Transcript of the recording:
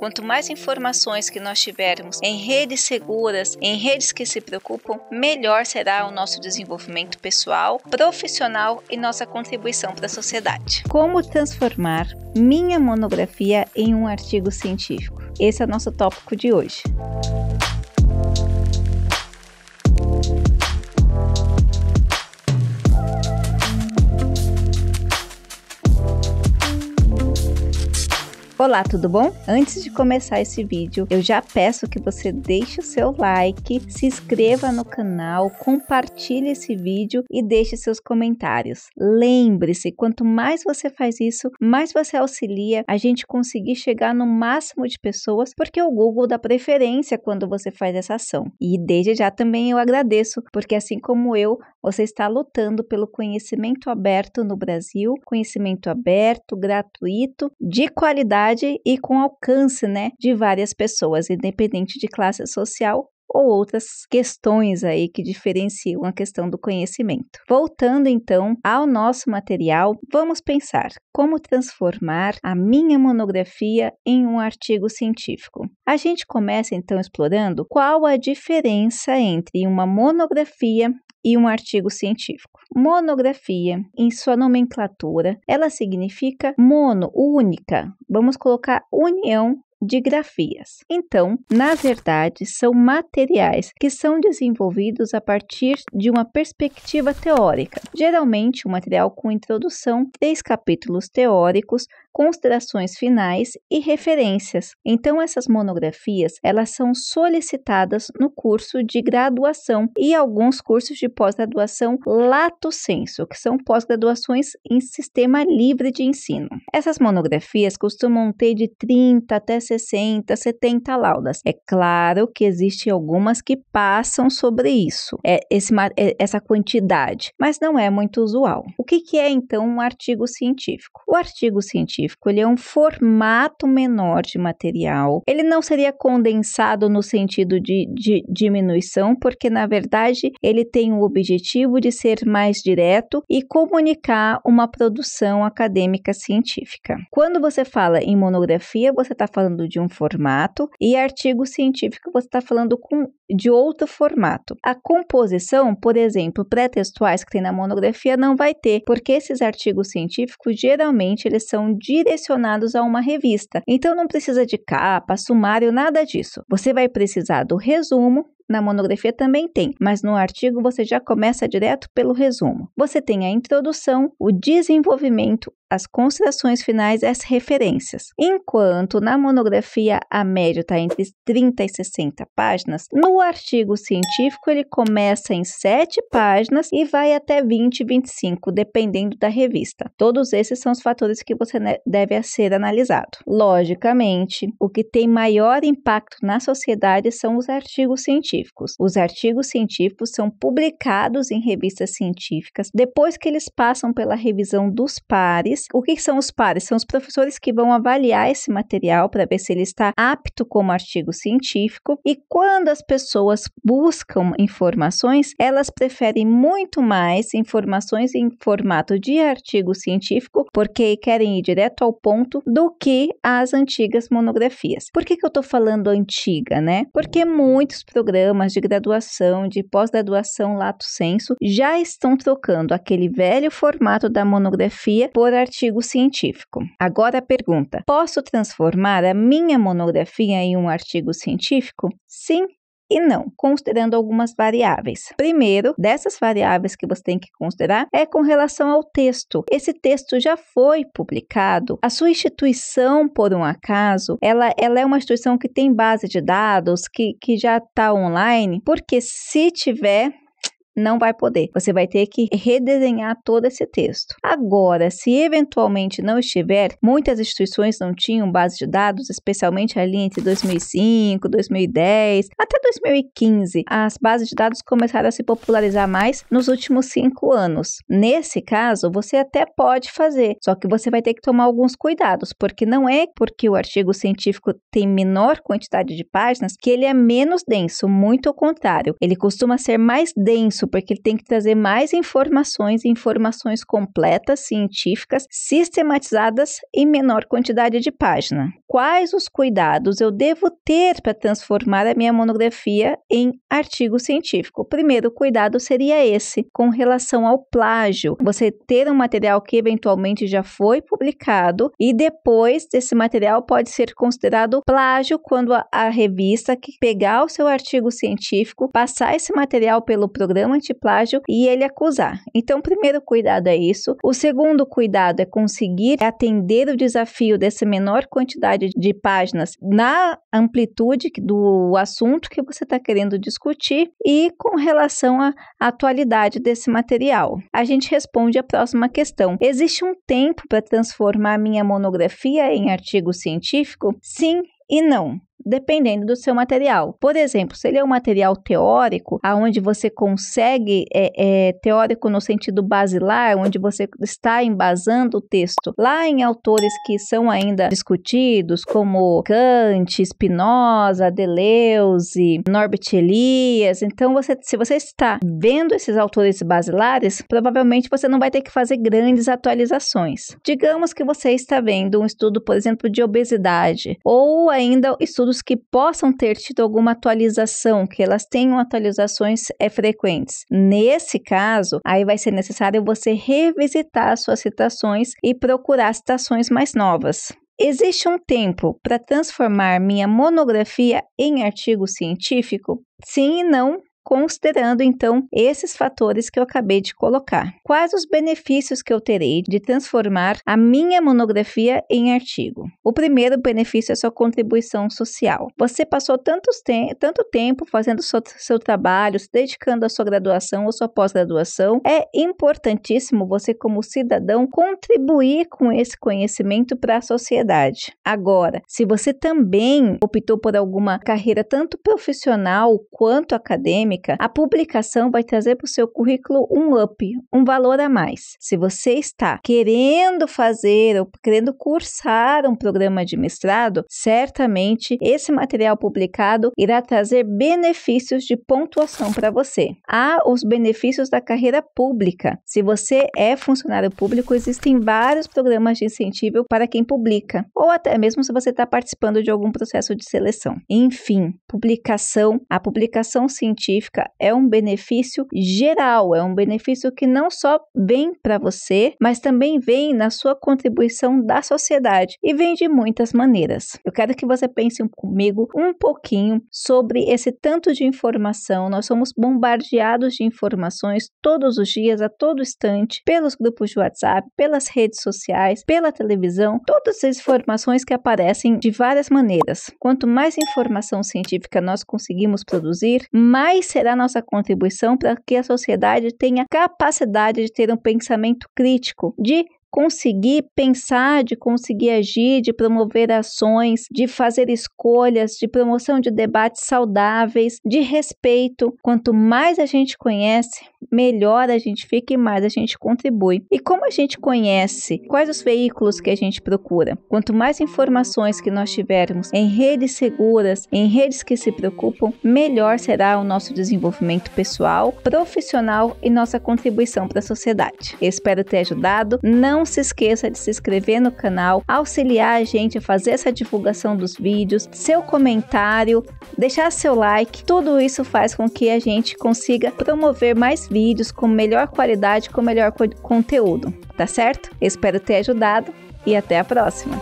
Quanto mais informações que nós tivermos em redes seguras, em redes que se preocupam, melhor será o nosso desenvolvimento pessoal, profissional e nossa contribuição para a sociedade. Como transformar minha monografia em um artigo científico? Esse é o nosso tópico de hoje. Olá, tudo bom? Antes de começar esse vídeo, eu já peço que você deixe o seu like, se inscreva no canal, compartilhe esse vídeo e deixe seus comentários. Lembre-se, quanto mais você faz isso, mais você auxilia a gente conseguir chegar no máximo de pessoas, porque o Google dá preferência quando você faz essa ação. E desde já também eu agradeço, porque assim como eu, você está lutando pelo conhecimento aberto no Brasil, conhecimento aberto, gratuito, de qualidade e com alcance né, de várias pessoas, independente de classe social ou outras questões aí que diferenciam a questão do conhecimento. Voltando então ao nosso material, vamos pensar como transformar a minha monografia em um artigo científico. A gente começa então explorando qual a diferença entre uma monografia e um artigo científico. Monografia, em sua nomenclatura, ela significa mono, única. Vamos colocar união de grafias. Então, na verdade, são materiais que são desenvolvidos a partir de uma perspectiva teórica, geralmente um material com introdução, três capítulos teóricos, considerações finais e referências. Então essas monografias, elas são solicitadas no curso de graduação e alguns cursos de pós-graduação lato sensu, que são pós-graduações em sistema livre de ensino. Essas monografias costumam ter de 30 até 60, 70 laudas. É claro que existem algumas que passam sobre isso, é esse, é, essa quantidade, mas não é muito usual. O que, que é então um artigo científico? O artigo científico científico, ele é um formato menor de material. Ele não seria condensado no sentido de, de diminuição, porque na verdade ele tem o objetivo de ser mais direto e comunicar uma produção acadêmica científica. Quando você fala em monografia, você está falando de um formato e artigo científico você está falando com, de outro formato. A composição, por exemplo, pré-textuais que tem na monografia não vai ter, porque esses artigos científicos geralmente eles são direcionados a uma revista. Então não precisa de capa, sumário, nada disso. Você vai precisar do resumo na monografia também tem, mas no artigo você já começa direto pelo resumo. Você tem a introdução, o desenvolvimento, as considerações finais, as referências. Enquanto na monografia a média está entre 30 e 60 páginas, no artigo científico ele começa em 7 páginas e vai até 20, 25, dependendo da revista. Todos esses são os fatores que você né, deve ser analisado. Logicamente, o que tem maior impacto na sociedade são os artigos científicos científicos. Os artigos científicos são publicados em revistas científicas depois que eles passam pela revisão dos pares. O que são os pares? São os professores que vão avaliar esse material para ver se ele está apto como artigo científico. E quando as pessoas buscam informações, elas preferem muito mais informações em formato de artigo científico, porque querem ir direto ao ponto, do que as antigas monografias. Por que, que eu estou falando antiga, né? Porque muitos programas programas de graduação, de pós-graduação lato senso, já estão trocando aquele velho formato da monografia por artigo científico. Agora a pergunta: posso transformar a minha monografia em um artigo científico? Sim, e não, considerando algumas variáveis. Primeiro, dessas variáveis que você tem que considerar é com relação ao texto. Esse texto já foi publicado. A sua instituição, por um acaso, ela, ela é uma instituição que tem base de dados, que, que já está online, porque se tiver não vai poder. Você vai ter que redesenhar todo esse texto. Agora, se eventualmente não estiver, muitas instituições não tinham base de dados, especialmente ali entre 2005, 2010, até 2015. As bases de dados começaram a se popularizar mais nos últimos cinco anos. Nesse caso, você até pode fazer, só que você vai ter que tomar alguns cuidados, porque não é porque o artigo científico tem menor quantidade de páginas que ele é menos denso, muito ao contrário. Ele costuma ser mais denso porque ele tem que trazer mais informações, informações completas, científicas, sistematizadas em menor quantidade de página. Quais os cuidados eu devo ter para transformar a minha monografia em artigo científico? O primeiro cuidado seria esse, com relação ao plágio. Você ter um material que eventualmente já foi publicado e depois esse material pode ser considerado plágio quando a revista que pegar o seu artigo científico, passar esse material pelo programa antiplágio e ele acusar. Então, o primeiro cuidado é isso. O segundo cuidado é conseguir atender o desafio dessa menor quantidade de páginas na amplitude do assunto que você está querendo discutir e com relação à atualidade desse material. A gente responde a próxima questão. Existe um tempo para transformar minha monografia em artigo científico? Sim e não dependendo do seu material. Por exemplo, se ele é um material teórico, aonde você consegue é, é, teórico no sentido basilar, onde você está embasando o texto lá em autores que são ainda discutidos, como Kant, Spinoza, Deleuze, Norbert Elias. Então, você, se você está vendo esses autores basilares, provavelmente você não vai ter que fazer grandes atualizações. Digamos que você está vendo um estudo, por exemplo, de obesidade ou ainda estudo estudos que possam ter tido alguma atualização, que elas tenham atualizações é, frequentes. Nesse caso, aí vai ser necessário você revisitar suas citações e procurar citações mais novas. Existe um tempo para transformar minha monografia em artigo científico? Sim e não considerando então esses fatores que eu acabei de colocar. Quais os benefícios que eu terei de transformar a minha monografia em artigo? O primeiro benefício é sua contribuição social. Você passou te tanto tempo fazendo seu, seu trabalho, se dedicando à sua graduação ou sua pós-graduação, é importantíssimo você, como cidadão, contribuir com esse conhecimento para a sociedade. Agora, se você também optou por alguma carreira tanto profissional quanto acadêmica, técnica, a publicação vai trazer para o seu currículo um up, um valor a mais. Se você está querendo fazer ou querendo cursar um programa de mestrado, certamente esse material publicado irá trazer benefícios de pontuação para você. Há os benefícios da carreira pública. Se você é funcionário público, existem vários programas de incentivo para quem publica, ou até mesmo se você está participando de algum processo de seleção. Enfim, publicação, a publicação científica é um benefício geral, é um benefício que não só vem para você, mas também vem na sua contribuição da sociedade e vem de muitas maneiras. Eu quero que você pense comigo um pouquinho sobre esse tanto de informação. Nós somos bombardeados de informações todos os dias, a todo instante, pelos grupos de WhatsApp, pelas redes sociais, pela televisão, todas as informações que aparecem de várias maneiras. Quanto mais informação científica nós conseguimos produzir, mais será nossa contribuição para que a sociedade tenha capacidade de ter um pensamento crítico, de conseguir pensar, de conseguir agir, de promover ações, de fazer escolhas, de promoção de debates saudáveis, de respeito. Quanto mais a gente conhece, melhor a gente fica e mais a gente contribui. E como a gente conhece quais os veículos que a gente procura? Quanto mais informações que nós tivermos em redes seguras, em redes que se preocupam, melhor será o nosso desenvolvimento pessoal, profissional e nossa contribuição para a sociedade. Espero ter ajudado. Não não se esqueça de se inscrever no canal, auxiliar a gente a fazer essa divulgação dos vídeos, seu comentário, deixar seu like. Tudo isso faz com que a gente consiga promover mais vídeos com melhor qualidade, com melhor co conteúdo, tá certo? Espero ter ajudado e até a próxima.